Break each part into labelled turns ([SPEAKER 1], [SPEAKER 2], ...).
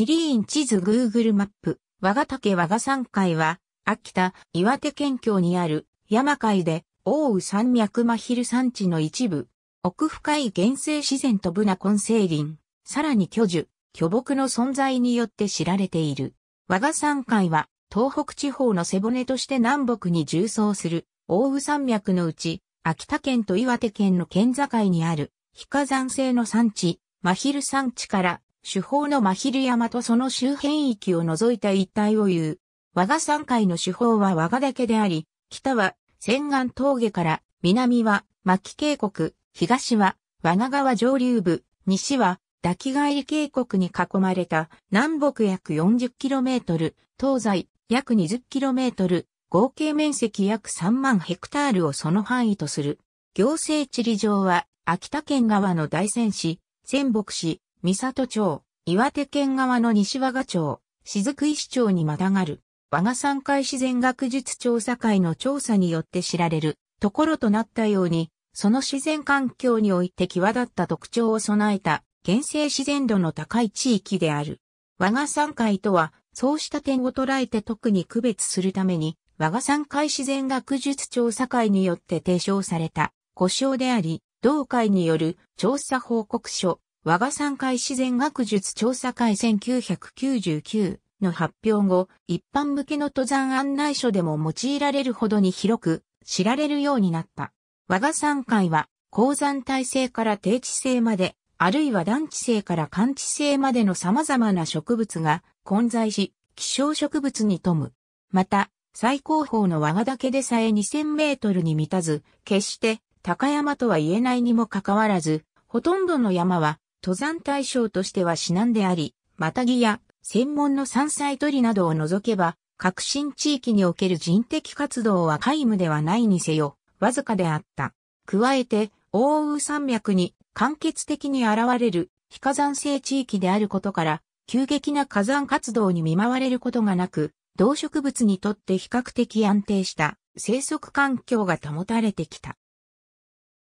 [SPEAKER 1] シリーン地図 Google マップ、和賀岳和賀山海は、秋田、岩手県境にある山海で、奥羽山脈真昼山地の一部、奥深い原生自然とブナ根生林、さらに巨樹、巨木の存在によって知られている。和賀山海は、東北地方の背骨として南北に縦走する、奥羽山脈のうち、秋田県と岩手県の県境にある、非火山性の山地、真昼山地から主砲の真昼山とその周辺域を除いた一帯を言う。和賀山海の主砲は和賀岳であり、北は仙岩峠から、南は牧渓谷、東は和賀川上流部、西は滝り渓谷に囲まれた南北約 40km、東西約 20km、合計面積約3万ヘクタールをその範囲とする。行政地理上は秋田県側の大仙市、仙北市、三里町、岩手県側の西和賀町、雫石町にまたがる、和賀山海自然学術調査会の調査によって知られるところとなったように、その自然環境において際立った特徴を備えた原生自然度の高い地域である。和賀山海とは、そうした点を捉えて特に区別するために、和賀山海自然学術調査会によって提唱された、故障であり、同会による調査報告書、和賀山海自然学術調査会1999の発表後、一般向けの登山案内書でも用いられるほどに広く知られるようになった。和賀山海は、鉱山体制から低地性まで、あるいは団地性から寒地性までの様々な植物が混在し、希少植物に富む。また、最高峰の和賀岳でさえ2000メートルに満たず、決して高山とは言えないにもかかわらず、ほとんどの山は登山対象としては至難であり、またぎや専門の山菜取りなどを除けば、革新地域における人的活動は皆無ではないにせよ、わずかであった。加えて、大羽山脈に間欠的に現れる非火山性地域であることから、急激な火山活動に見舞われることがなく、動植物にとって比較的安定した生息環境が保たれてきた。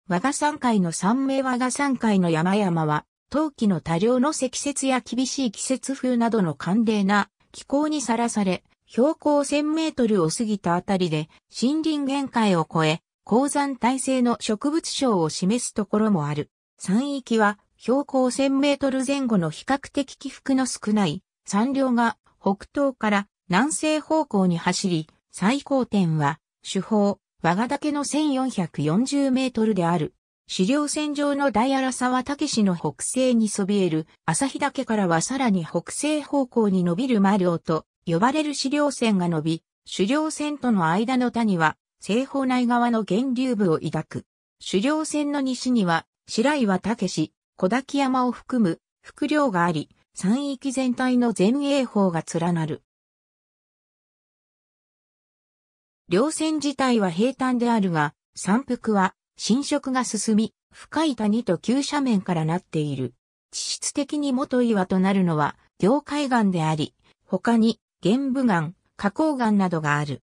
[SPEAKER 1] 和賀山界の三名和賀山界の山々は、冬季の多量の積雪や厳しい季節風などの寒冷な気候にさらされ、標高1000メートルを過ぎたあたりで森林限界を超え、高山耐性の植物症を示すところもある。山域は標高1000メートル前後の比較的起伏の少ない山稜が北東から南西方向に走り、最高点は主峰、和賀岳の1440メートルである。資料線上の大荒沢武の北西にそびえる、日岳からはさらに北西方向に伸びるマルオと呼ばれる資料線が伸び、狩猟線との間の谷は、西方内側の源流部を抱く。狩猟線の西には、白岩武、小滝山を含む、副領があり、山域全体の前衛方が連なる。稜線自体は平坦であるが、山腹は侵食が進み、深い谷と急斜面からなっている。地質的に元岩となるのは、行海岩であり、他に、玄武岩、花崗岩などがある。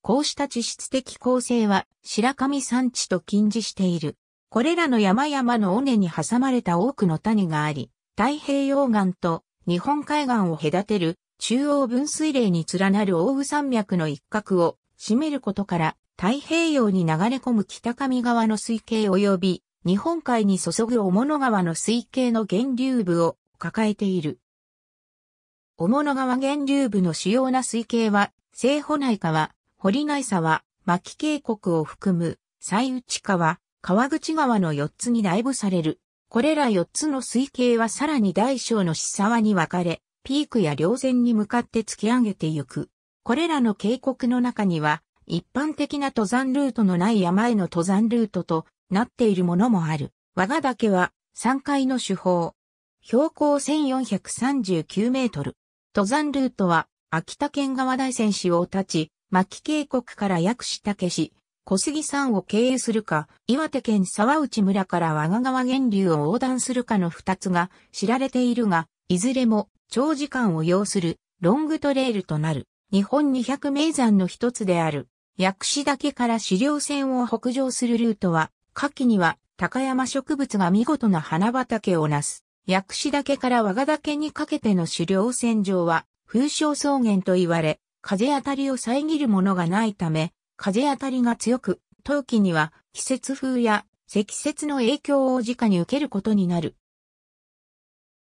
[SPEAKER 1] こうした地質的構成は、白神山地と近似している。これらの山々の尾根に挟まれた多くの谷があり、太平洋岸と日本海岸を隔てる中央分水嶺に連なる奥羽山脈の一角を占めることから太平洋に流れ込む北上川の水系及び日本海に注ぐ雄物川の水系の源流部を抱えている。雄物川源流部の主要な水系は、西保内川、堀内沢、牧渓谷を含む、西内川、川口川の4つに内部される。これら4つの水系はさらに大小の四沢に分かれ、ピークや稜線に向かって突き上げてゆく。これらの渓谷の中には、一般的な登山ルートのない山への登山ルートとなっているものもある。和賀岳は3階の手法。標高1439メートル。登山ルートは秋田県川大仙市を立ち、牧渓谷から薬師岳市、小杉山を経営するか、岩手県沢内村から和賀川源流を横断するかの二つが知られているが、いずれも長時間を要するロングトレイルとなる。日本200名山の一つである。薬師岳から資料船を北上するルートは、夏季には高山植物が見事な花畑をなす。薬師岳から和賀岳にかけての資料船上は、風小草原と言われ、風当たりを遮るものがないため、風当たりが強く、冬季には季節風や積雪の影響を直に受けることになる。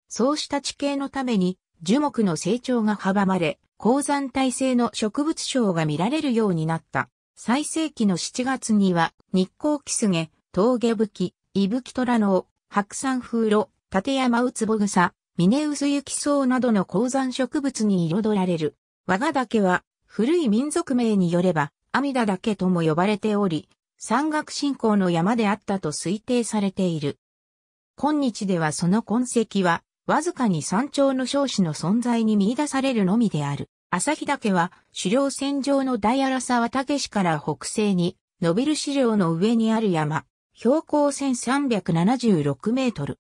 [SPEAKER 1] そうした地形のために樹木の成長が阻まれ、高山耐性の植物賞が見られるようになった。最盛期の7月には、日光キスゲ、峠吹、伊吹虎の白山風炉、立山ウツボグサ、ミネウスユキソウなどの高山植物に彩られる。和賀岳は、古い民族名によれば、阿弥陀岳とも呼ばれており、山岳信仰の山であったと推定されている。今日ではその痕跡はわずかに山頂の少子の存在に見出されるのみである。日岳は狩猟線上の大荒沢岳市から北西に、伸びる資料の上にある山、標高1376メートル。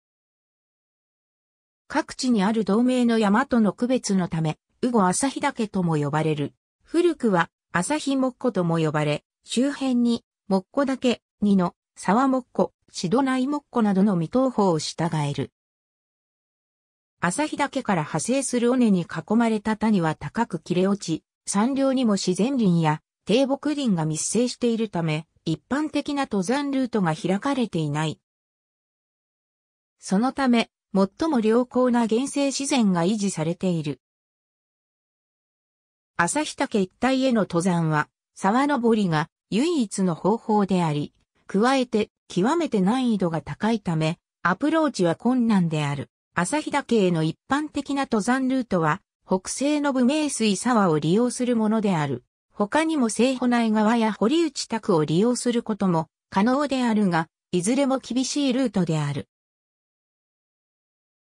[SPEAKER 1] 各地にある同盟の山との区別のため、羽後日岳とも呼ばれる。古くは日木庫とも呼ばれ、周辺に木庫岳、二の沢木庫、シドナイ木庫などの未踏法を従える。朝日岳から派生する尾根に囲まれた谷は高く切れ落ち、山稜にも自然林や低木林が密生しているため、一般的な登山ルートが開かれていない。そのため、最も良好な原生自然が維持されている。朝日岳一帯への登山は、沢登りが唯一の方法であり、加えて極めて難易度が高いため、アプローチは困難である。朝日岳への一般的な登山ルートは、北西の武名水沢を利用するものである。他にも西保内川や堀内宅を利用することも可能であるが、いずれも厳しいルートである。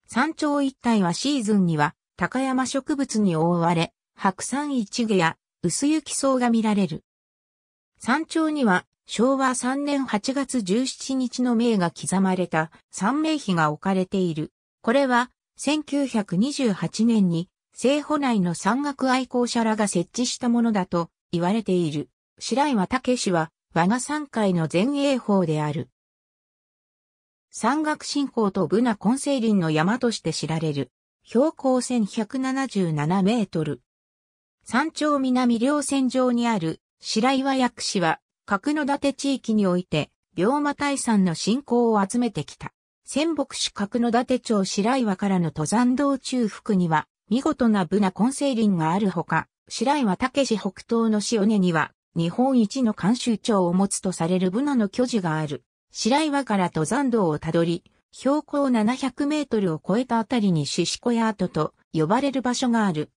[SPEAKER 1] 山頂一帯はシーズンには高山植物に覆われ、白山一魚、や薄雪草が見られる。山頂には昭和3年8月17日の名が刻まれた三名碑が置かれている。これは、1928年に、西保内の山岳愛好者らが設置したものだと言われている。白岩武氏は、我が山会の前衛法である。山岳信仰とブナ根成林の山として知られる。標高1177メートル。山頂南稜線上にある白岩薬師は、角館地域において、病魔大山の信仰を集めてきた。仙北市角達町白岩からの登山道中腹には、見事なブナ根性林があるほか、白岩武市北東の塩根には、日本一の監修長を持つとされるブナの巨樹がある。白岩から登山道をたどり、標高700メートルを超えたあたりに獅子小屋跡と呼ばれる場所がある。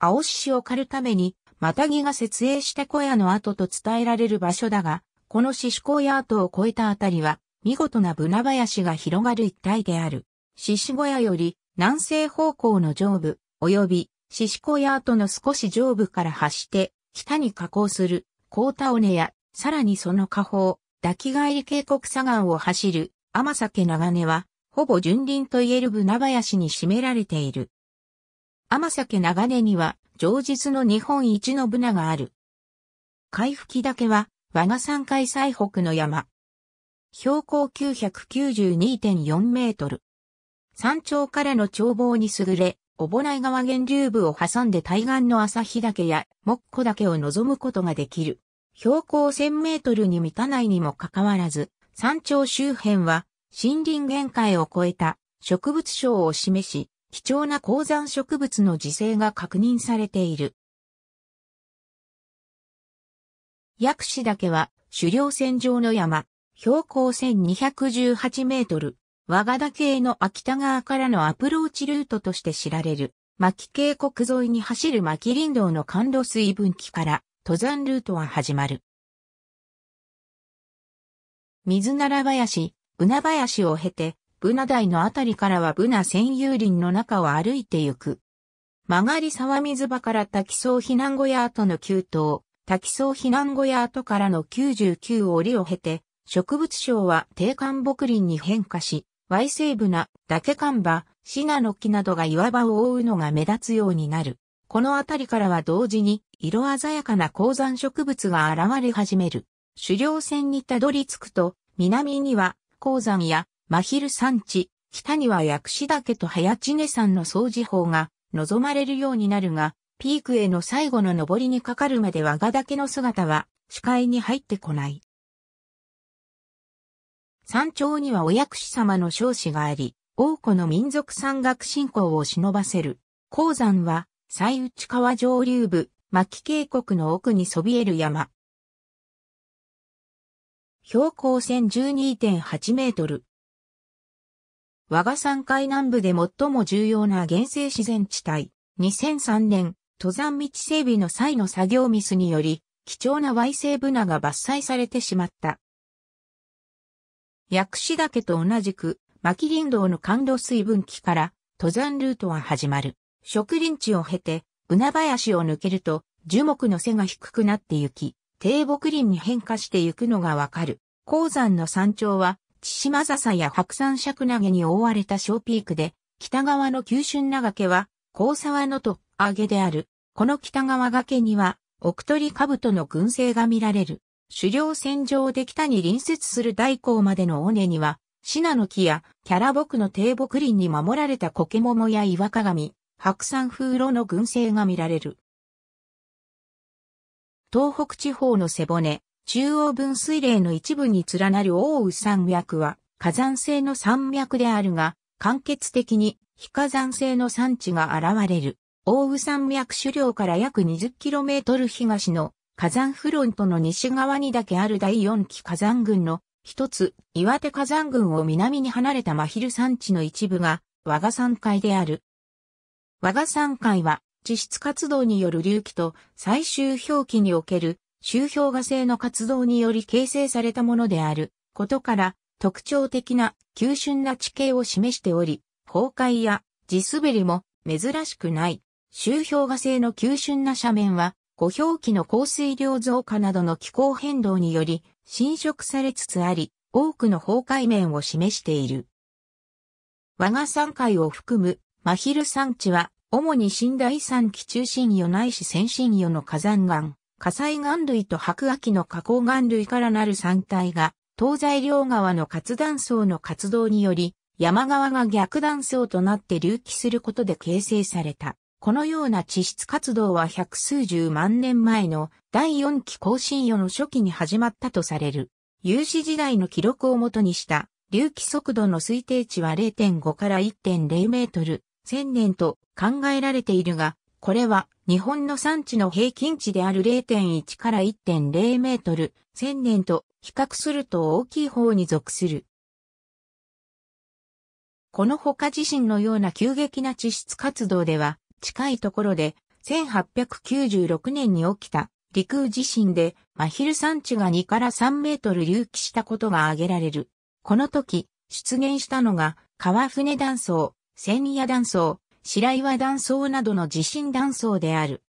[SPEAKER 1] 青獅子を狩るために、マタギが設営した小屋の跡と伝えられる場所だが、この獅子小屋跡を超えたあたりは、見事なブナ林が広がる一帯である。獅子小屋より南西方向の上部、及び獅子小屋跡の少し上部から発して北に下降する高田尾根や、さらにその下方、抱き返り渓谷左岸を走る天酒長根は、ほぼ純林といえるブナ林に占められている。天酒長根には、上日の日本一のブナがある。海吹岳は、我が山海最北の山、標高992.4メートル。山頂からの眺望に優れ、小保内川源流部を挟んで対岸の日岳や木古岳を望むことができる。標高1000メートルに満たないにもかかわらず、山頂周辺は森林限界を超えた植物賞を示し、貴重な高山植物の自生が確認されている。薬師岳は狩猟戦場の山、標高1218メートル、和賀田系の秋田川からのアプローチルートとして知られる、牧渓谷沿いに走る牧林道の寒露水分岐から、登山ルートは始まる。水奈良林、ブナ林を経て、ブナ台のあたりからはブナ専有林の中を歩いてゆく。曲がり沢水場から滝草避難小屋跡の9棟、滝草避難小屋跡からの99折を経て、植物症は低間木林に変化し、矮生ブな、ダケカンバ、シナノキなどが岩場を覆うのが目立つようになる。この辺りからは同時に色鮮やかな鉱山植物が現れ始める。狩猟船にたどり着くと、南には鉱山や真昼山地、北には薬師岳と早知根山の掃除法が望まれるようになるが、ピークへの最後の登りにかかるまで和賀岳の姿は視界に入ってこない。山頂にはお薬師様の少子があり、多くの民族山岳信仰を忍ばせる。鉱山は、西内川上流部、牧渓谷の奥にそびえる山。標高1012.8メートル。和賀山海南部で最も重要な原生自然地帯。2003年、登山道整備の際の作業ミスにより、貴重な矮成ブナが伐採されてしまった。薬師岳と同じく、牧林道の甘露水分岐から登山ルートは始まる。植林地を経て、海林を抜けると、樹木の背が低くなってゆき、低木林に変化してゆくのがわかる。鉱山の山頂は、千島笹や白山尺投げに覆われた小ピークで、北側の急峻長家は、高沢のと、上げである。この北側崖には、奥取兜の群生が見られる。狩猟戦場で北に隣接する大港までの尾根には、シナの木やキャラボクの低木林に守られたコケモモや岩鏡、白山風炉の群生が見られる。東北地方の背骨、中央分水嶺の一部に連なる大宇山脈は火山性の山脈であるが、間欠的に非火山性の山地が現れる。大宇山脈狩猟から約 20km 東の火山フロントの西側にだけある第4期火山群の一つ、岩手火山群を南に離れた真昼山地の一部が、和賀山海である。和賀山海は、地質活動による隆起と最終氷期における周氷河性の活動により形成されたものであることから特徴的な急峻な地形を示しており、崩壊や地滑りも珍しくない。周氷河性の急峻な斜面は誤表記の降水量増加などの気候変動により侵食されつつあり、多くの崩壊面を示している。我が山海を含む真昼山地は、主に新大山気中心与内市先進与の火山岩、火災岩類と白亜紀の加工。岩類からなる山体が、東西両側の活断層の活動により、山側が逆断層となって隆起することで形成された。このような地質活動は百数十万年前の第四期更新世の初期に始まったとされる。有史時代の記録をもとにした隆起速度の推定値は0.5から1.0メートル、1000年と考えられているが、これは日本の産地の平均値である0.1から1.0メートル、1000年と比較すると大きい方に属する。この他地震のような急激な地質活動では、近いところで、1896年に起きた陸空地震でマヒル山地が2から3メートル隆起したことが挙げられる。この時、出現したのが川船断層、千夜断層、白岩断層などの地震断層である。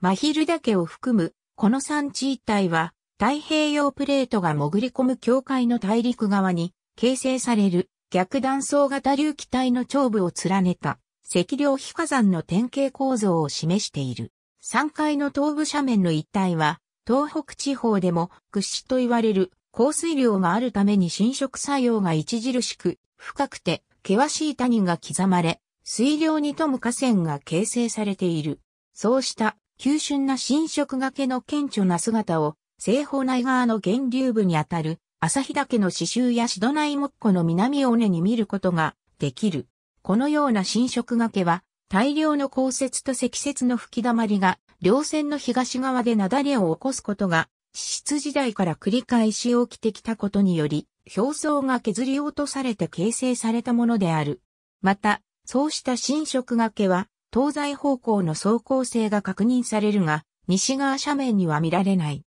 [SPEAKER 1] マヒル岳を含むこの山地一帯は太平洋プレートが潜り込む境界の大陸側に形成される逆断層型隆起体の頂部を連ねた赤稜皮火山の典型構造を示している。山階の東部斜面の一帯は、東北地方でも屈指と言われる降水量があるために侵食作用が著しく、深くて険しい谷が刻まれ、水量に富む河川が形成されている。そうした急峻な侵食がけの顕著な姿を、西方内側の源流部にあたる、日岳の刺繍やシドナイモッコの南尾根に見ることができる。このような侵食崖は、大量の降雪と積雪の吹き溜まりが、稜線の東側で雪崩を起こすことが、地質時代から繰り返し起きてきたことにより、表層が削り落とされて形成されたものである。また、そうした侵食崖は、東西方向の走行性が確認されるが、西側斜面には見られない。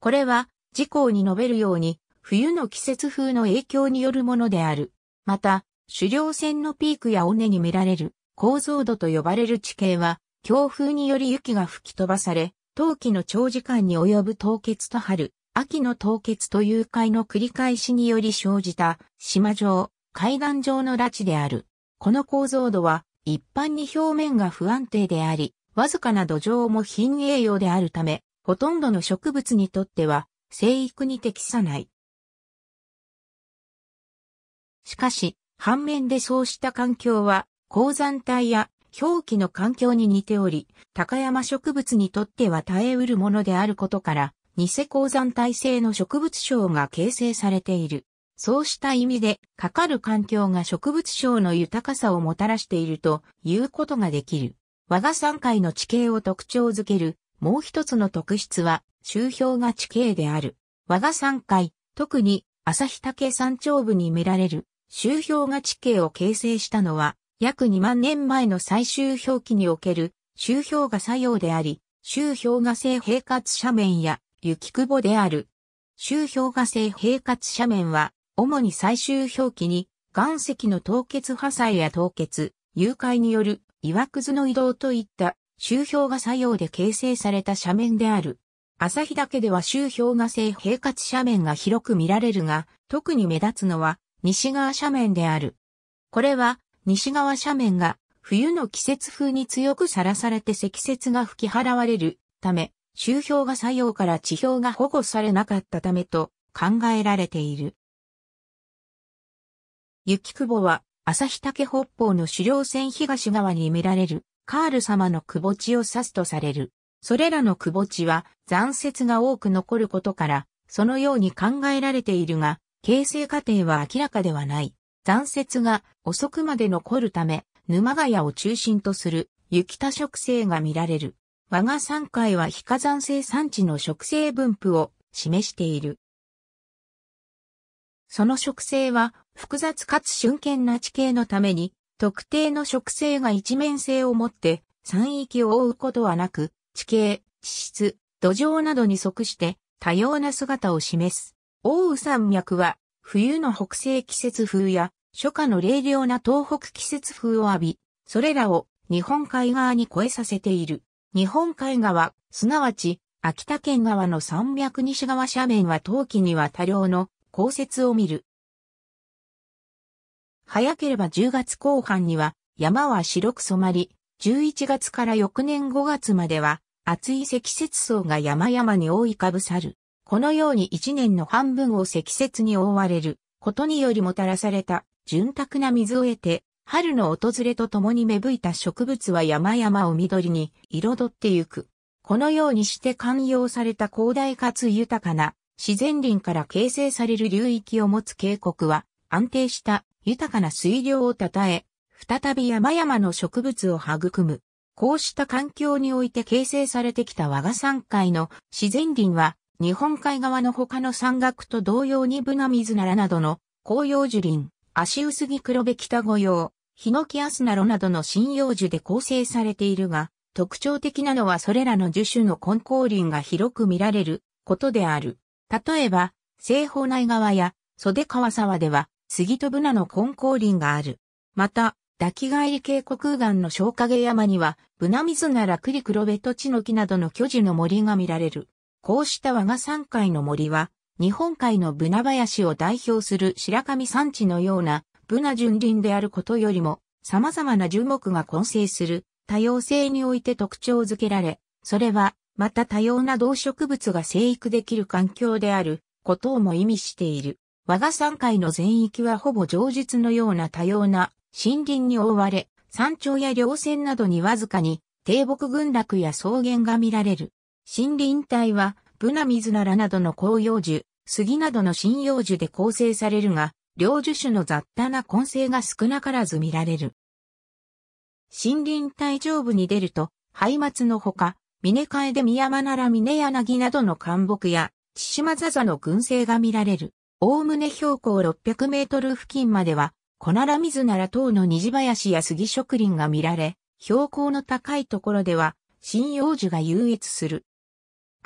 [SPEAKER 1] これは、事項に述べるように、冬の季節風の影響によるものである。また、狩猟船のピークや尾根に見られる構造度と呼ばれる地形は、強風により雪が吹き飛ばされ、冬季の長時間に及ぶ凍結と春、秋の凍結とう。解の繰り返しにより生じた島上、海岸上の拉致である。この構造度は一般に表面が不安定であり、わずかな土壌も貧栄養であるため、ほとんどの植物にとっては生育に適さない。しかし、反面でそうした環境は、鉱山帯や表記の環境に似ており、高山植物にとっては耐え得るものであることから、偽鉱山体制の植物症が形成されている。そうした意味で、かかる環境が植物症の豊かさをもたらしているということができる。我が山海の地形を特徴づける、もう一つの特質は、周表が地形である。我が山海、特に、日岳山頂部に見られる、周氷河地形を形成したのは、約2万年前の最終氷期における周氷河作用であり、周氷河性平滑斜面や雪窪である。周氷河性平滑斜面は、主に最終氷期に岩石の凍結破砕や凍結、融解による岩屑の移動といった周氷河作用で形成された斜面である。朝日岳では周氷河性平滑斜面が広く見られるが、特に目立つのは西側斜面である。これは西側斜面が冬の季節風に強くさらされて積雪が吹き払われるため、周氷が作用から地表が保護されなかったためと考えられている。雪久保は旭岳北方の狩猟船東側に見られるカール様の窪地を指すとされる。それらの窪地は残雪が多く残ることから、そのように考えられているが、形成過程は明らかではない。残雪が遅くまで残るため、沼ヶ谷を中心とする雪多植生が見られる。我が山海は非火山生産地の植生分布を示している。その植生は複雑かつ瞬間な地形のために、特定の植生が一面性を持って山域を覆うことはなく、地形、地質、土壌などに即して多様な姿を示す。奥羽山脈は、冬の北西季節風や、初夏の冷涼な東北季節風を浴び、それらを日本海側に越えさせている。日本海側、すなわち、秋田県側の山脈西側斜面は冬季には多量の降雪を見る。早ければ10月後半には、山は白く染まり、11月から翌年5月までは、厚い積雪層が山々に覆いかぶさる。このように一年の半分を積雪に覆われることによりもたらされた潤沢な水を得て、春の訪れとともに芽吹いた植物は山々を緑に彩ってゆく。このようにして寛容された広大かつ豊かな自然林から形成される流域を持つ渓谷は安定した豊かな水量を称え、再び山々の植物を育む。こうした環境において形成されてきた我が山界の自然林は日本海側の他の山岳と同様にブナミズナラなどの紅葉樹林、足薄木黒部北御用、ヒノキアスナロなどの針葉樹で構成されているが、特徴的なのはそれらの樹種の根高林が広く見られることである。例えば、西方内側や袖川沢では、杉とブナの根高林がある。また、抱き返り渓谷岩の小影山には、ブナミズナラクリクロベトチノキなどの巨樹の森が見られる。こうした和賀山海の森は、日本海のブナ林を代表する白神山地のようなブナ純林であることよりも、様々な樹木が混成する多様性において特徴づけられ、それは、また多様な動植物が生育できる環境であることをも意味している。我が山海の全域はほぼ上実のような多様な森林に覆われ、山頂や稜線などにわずかに低木群落や草原が見られる。森林帯は、ブナミズナラなどの紅葉樹、杉などの針葉樹で構成されるが、両樹種の雑多な根性が少なからず見られる。森林帯上部に出ると、ハイマツのほか、ミネカエデミヤマナラミネヤナギなどの干木や、チシマザザの群生が見られる。おおむね標高600メートル付近までは、コナラミズナラ等の虹林や杉植林が見られ、標高の高いところでは、針葉樹が優越する。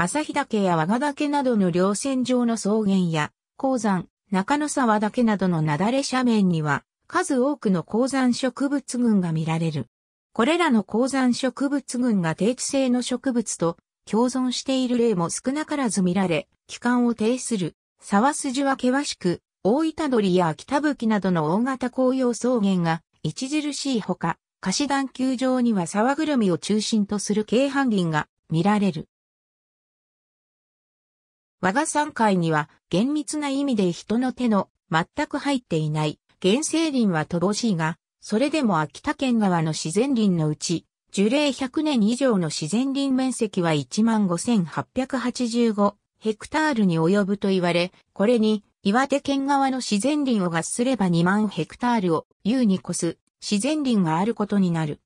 [SPEAKER 1] 朝日岳や和賀岳などの稜線上の草原や、鉱山、中野沢岳などのなだれ斜面には、数多くの鉱山植物群が見られる。これらの鉱山植物群が定期性の植物と共存している例も少なからず見られ、帰還を呈する沢筋は険しく、大板鳥や秋田吹などの大型紅葉草原が著しいほか、貸し団球場には沢ぐるみを中心とする軽半銀が見られる。我が山界には厳密な意味で人の手の全く入っていない原生林は乏しいが、それでも秋田県側の自然林のうち、樹齢100年以上の自然林面積は15,885ヘクタールに及ぶと言われ、これに岩手県側の自然林を合すれば2万ヘクタールを優に越す自然林があることになる。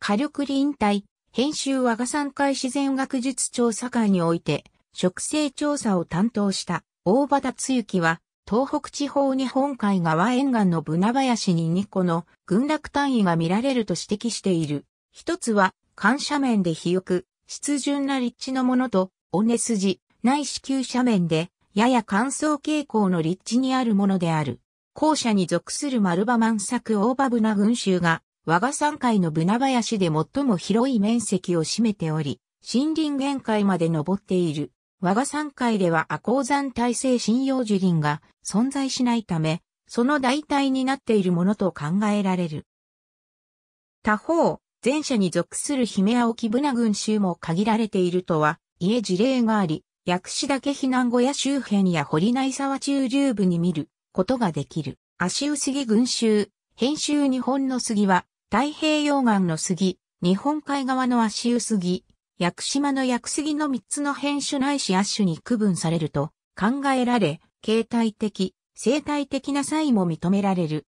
[SPEAKER 1] 火力林帯、編集和賀山会自然学術調査会において、植生調査を担当した大場達之は、東北地方日本海側沿岸のブナ林に2個の群落単位が見られると指摘している。一つは、緩斜面で肥沃、湿潤な立地のものと、尾根筋、内い子宮斜面で、やや乾燥傾向の立地にあるものである。後者に属する丸場満作大葉ブナ群衆が、我が山海のブナ林で最も広い面積を占めており、森林限界まで登っている。我が山界では亜鉱山耐性針葉樹林が存在しないため、その代替になっているものと考えられる。他方、前者に属する姫青木ブナ群衆も限られているとは、いえ事例があり、薬師岳避難小屋周辺や堀内沢中流部に見ることができる。足薄木群衆、編集日本の杉は、太平洋岸の杉、日本海側の足薄木、屋久島の屋久杉の3つの変種ないし亜種に区分されると考えられ、形態的、生態的な差異も認められる。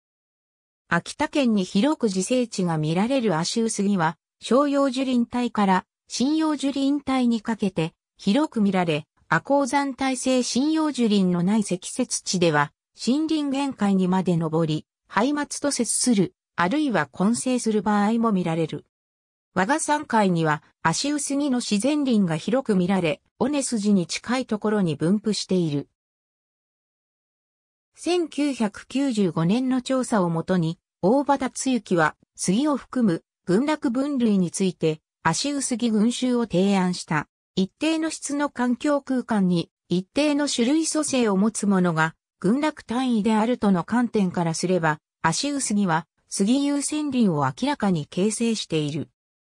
[SPEAKER 1] 秋田県に広く自生地が見られる亜種杉は、商用樹林帯から針葉樹林帯にかけて広く見られ、亜ウ山帯性針葉樹林のない積雪地では、森林限界にまで登り、廃末と接する、あるいは混成する場合も見られる。和賀山海には足薄木の自然林が広く見られ、尾根筋に近いところに分布している。1995年の調査をもとに、大つゆきは杉を含む群落分類について足薄木群衆を提案した。一定の質の環境空間に一定の種類組成を持つものが群落単位であるとの観点からすれば、足薄木は杉優先林を明らかに形成している。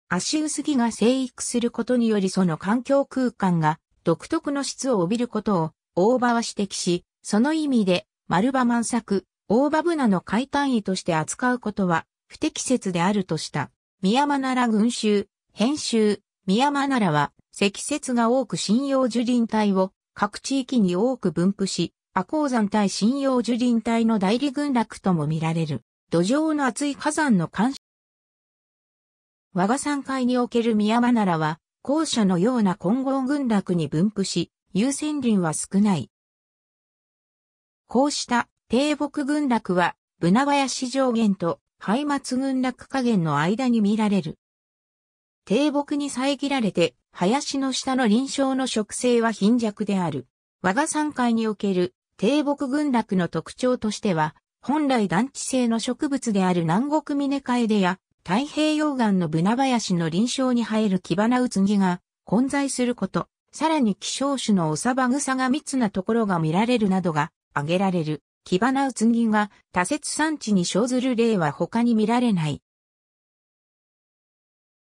[SPEAKER 1] 足薄木が生育することによりその環境空間が独特の質を帯びることを大場は指摘し、その意味で丸場満作、大場ブナの解単位として扱うことは不適切であるとした。宮間なら群衆、編集、宮間ならは積雪が多く信用樹林帯を各地域に多く分布し、阿鉱山対信用樹林帯の代理群落とも見られる。土壌の厚い火山の干我が山海における宮間ならは、後者のような混合群落に分布し、優先林は少ない。こうした低木群落は、ブナ林上限とハイマツ群落下限の間に見られる。低木に遮られて、林の下の臨床の植生は貧弱である。我が山海における低木群落の特徴としては、本来団地性の植物である南国峰ネカエデや太平洋岸のブナ林の臨床に生えるキバナウツギが混在すること、さらに希少種のオサバグサが密なところが見られるなどが挙げられる。キバナウツギが多節産地に生ずる例は他に見られない。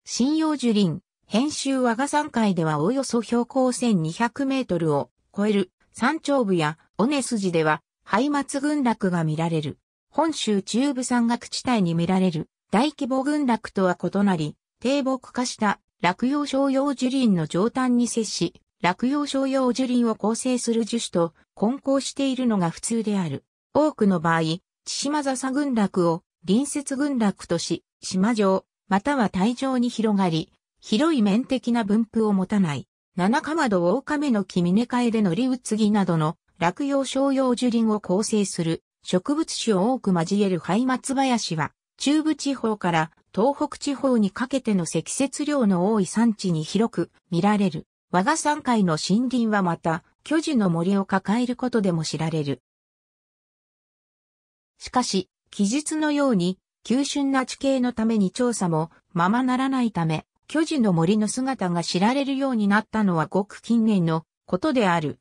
[SPEAKER 1] 新葉樹林、編集和賀山海ではおよそ標高1200メートルを超える山頂部や尾根筋では、ハイマツ群落が見られる。本州中部山岳地帯に見られる大規模群落とは異なり、低木化した落葉商用樹林の上端に接し、落葉商用樹林を構成する樹種と混交しているのが普通である。多くの場合、千島笹群落を隣接群落とし、島上、または帯状に広がり、広い面的な分布を持たない。七かまど大亀の木峰替えでノりウツなどの落葉商用樹林を構成する植物種を多く交えるハイマツ林は、中部地方から東北地方にかけての積雪量の多い山地に広く見られる。和賀山海の森林はまた、巨樹の森を抱えることでも知られる。しかし、記述のように、急峻な地形のために調査もままならないため、巨樹の森の姿が知られるようになったのはごく近年のことである。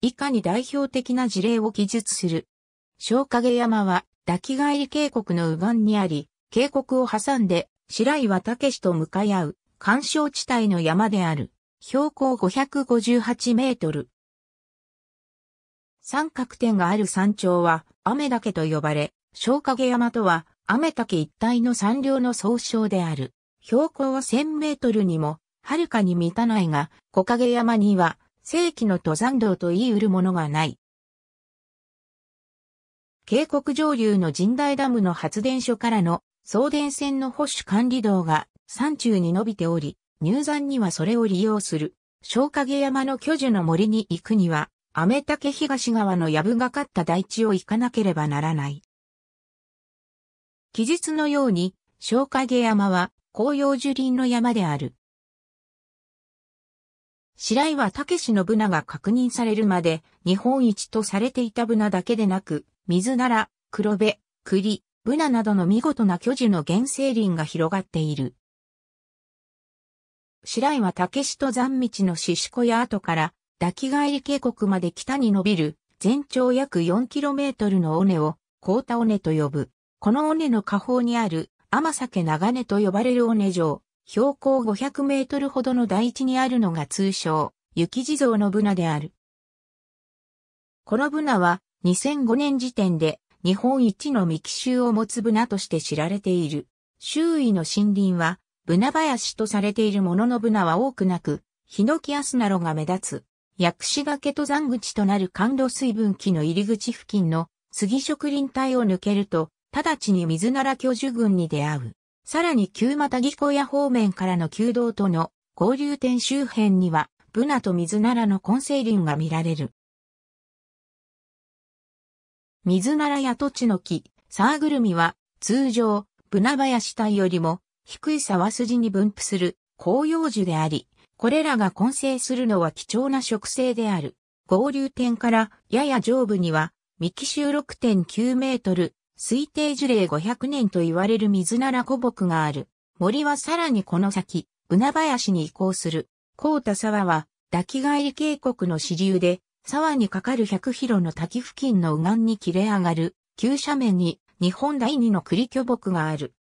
[SPEAKER 1] 以下に代表的な事例を記述する。小影山は抱き返り渓谷の右岸にあり、渓谷を挟んで白岩武史と向かい合う、干渉地帯の山である、標高558メートル。三角点がある山頂は、雨岳と呼ばれ、小影山とは、雨岳一帯の山稜の総称である。標高は1000メートルにも、はるかに満たないが、小影山には、正規の登山道と言い得るものがない。渓谷上流の神代ダムの発電所からの送電線の保守管理道が山中に伸びており、入山にはそれを利用する。小影山の巨樹の森に行くには、アメタケ東側の藪がかった大地を行かなければならない。記述のように、小影山は紅葉樹林の山である。白井は武信長確認されるまで日本一とされていたブナだけでなく、水なら、黒部、栗、ブナなどの見事な巨樹の原生林が広がっている。白井は竹下登山道の獅子小屋跡から抱き帰り渓谷まで北に伸びる全長約 4km の尾根を高田尾根と呼ぶ。この尾根の下方にある天酒長根と呼ばれる尾根城、標高500メートルほどの台地にあるのが通称、雪地蔵のブナである。このブナは2005年時点で日本一の未奇襲を持つブナとして知られている。周囲の森林はブナ林とされているもののブナは多くなく、ヒノキアスナロが目立つ。薬師崖登山口となる甘露水分期の入り口付近の杉植林帯を抜けると、直ちに水なら巨樹群に出会う。さらに旧又木小屋方面からの旧道との合流点周辺には、ブナと水ならの根成林が見られる。水ならや土地の木、サーグルミは、通常、ブナ林帯よりも、低い沢筋に分布する広葉樹であり、これらが混成するのは貴重な植生である。合流点からやや上部には、幹周6.9メートル、推定樹齢500年と言われる水なら古木がある。森はさらにこの先、ブナ林に移行する。高田沢は、抱き返り渓谷の支流で、沢に架かる100キロの滝付近の右岸に切れ上がる、急斜面に日本第二の栗巨木がある。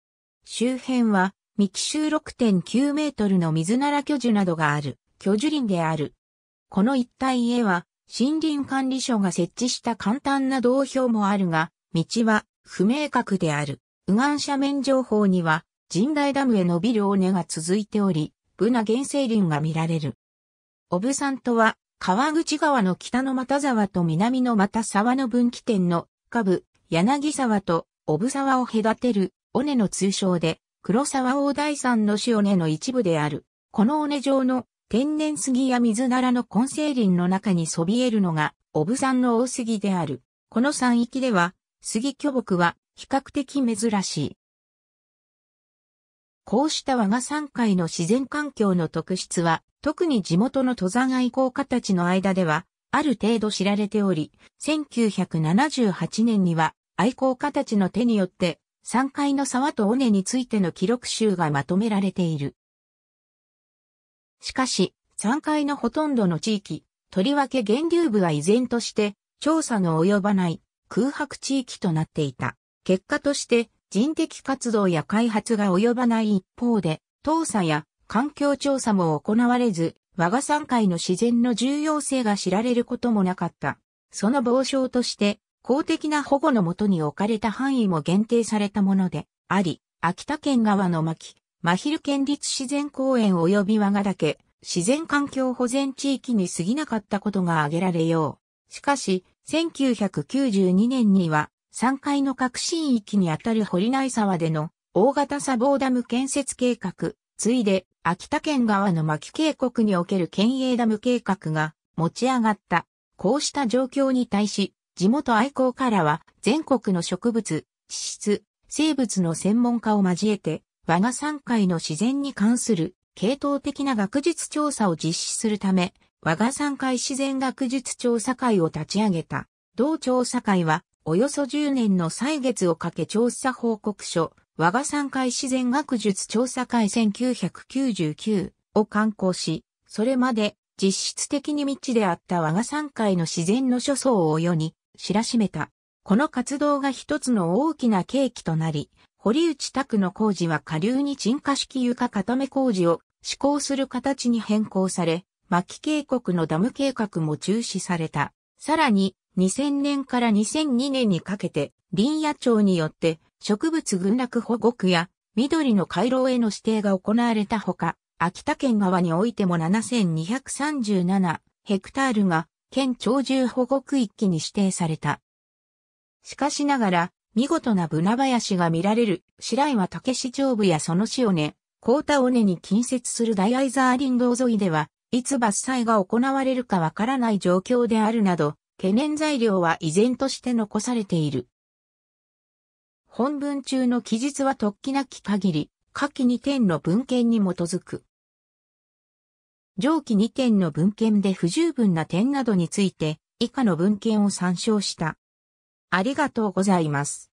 [SPEAKER 1] 周辺は、幹周6.9メートルの水なら巨樹などがある、巨樹林である。この一帯へは、森林管理所が設置した簡単な道標もあるが、道は不明確である。右岸斜面情報には、神代ダムへ伸びる尾根が続いており、ブナ原生林が見られる。オブサントは、川口川の北の又沢と南の又沢の分岐点の下部、柳沢と小部沢を隔てる尾根の通称で、黒沢大大山の主尾根の一部である。この尾根上の天然杉や水ならの根性林の中にそびえるのが、小部山の大杉である。この山域では、杉巨木は比較的珍しい。こうした我が山海の自然環境の特質は、特に地元の登山愛好家たちの間では、ある程度知られており、1978年には愛好家たちの手によって、山海の沢と尾根についての記録集がまとめられている。しかし、山海のほとんどの地域、とりわけ源流部は依然として、調査の及ばない空白地域となっていた。結果として、人的活動や開発が及ばない一方で、倒査や環境調査も行われず、我が山海の自然の重要性が知られることもなかった。その傍証として、公的な保護のもとに置かれた範囲も限定されたもので、あり、秋田県側の巻、真昼県立自然公園及び我が岳、自然環境保全地域に過ぎなかったことが挙げられよう。しかし、1992年には、三階の革新域にあたる堀内沢での大型砂防ダム建設計画、ついで秋田県側の牧渓谷における県営ダム計画が持ち上がった。こうした状況に対し、地元愛好からは全国の植物、地質、生物の専門家を交えて、我が山海の自然に関する系統的な学術調査を実施するため、我が山海自然学術調査会を立ち上げた。同調査会はおよそ10年の歳月をかけ調査報告書、我が三会自然学術調査会1999を刊行し、それまで実質的に未知であった我が三会の自然の諸相を世に知らしめた。この活動が一つの大きな契機となり、堀内拓の工事は下流に沈下式床固め工事を施行する形に変更され、牧渓谷のダム計画も中止された。さらに、2000年から2002年にかけて林野庁によって植物群落保護区や緑の回廊への指定が行われたほか、秋田県側においても7237ヘクタールが県鳥獣保護区域に指定された。しかしながら、見事なブナ林が見られる白岩竹市上部やその市根、高田尾根に近接する大イザー林道沿いでは、いつ伐採が行われるかわからない状況であるなど、懸念材料は依然として残されている。本文中の記述は突起なき限り、下記2点の文献に基づく。上記2点の文献で不十分な点などについて、以下の文献を参照した。ありがとうございます。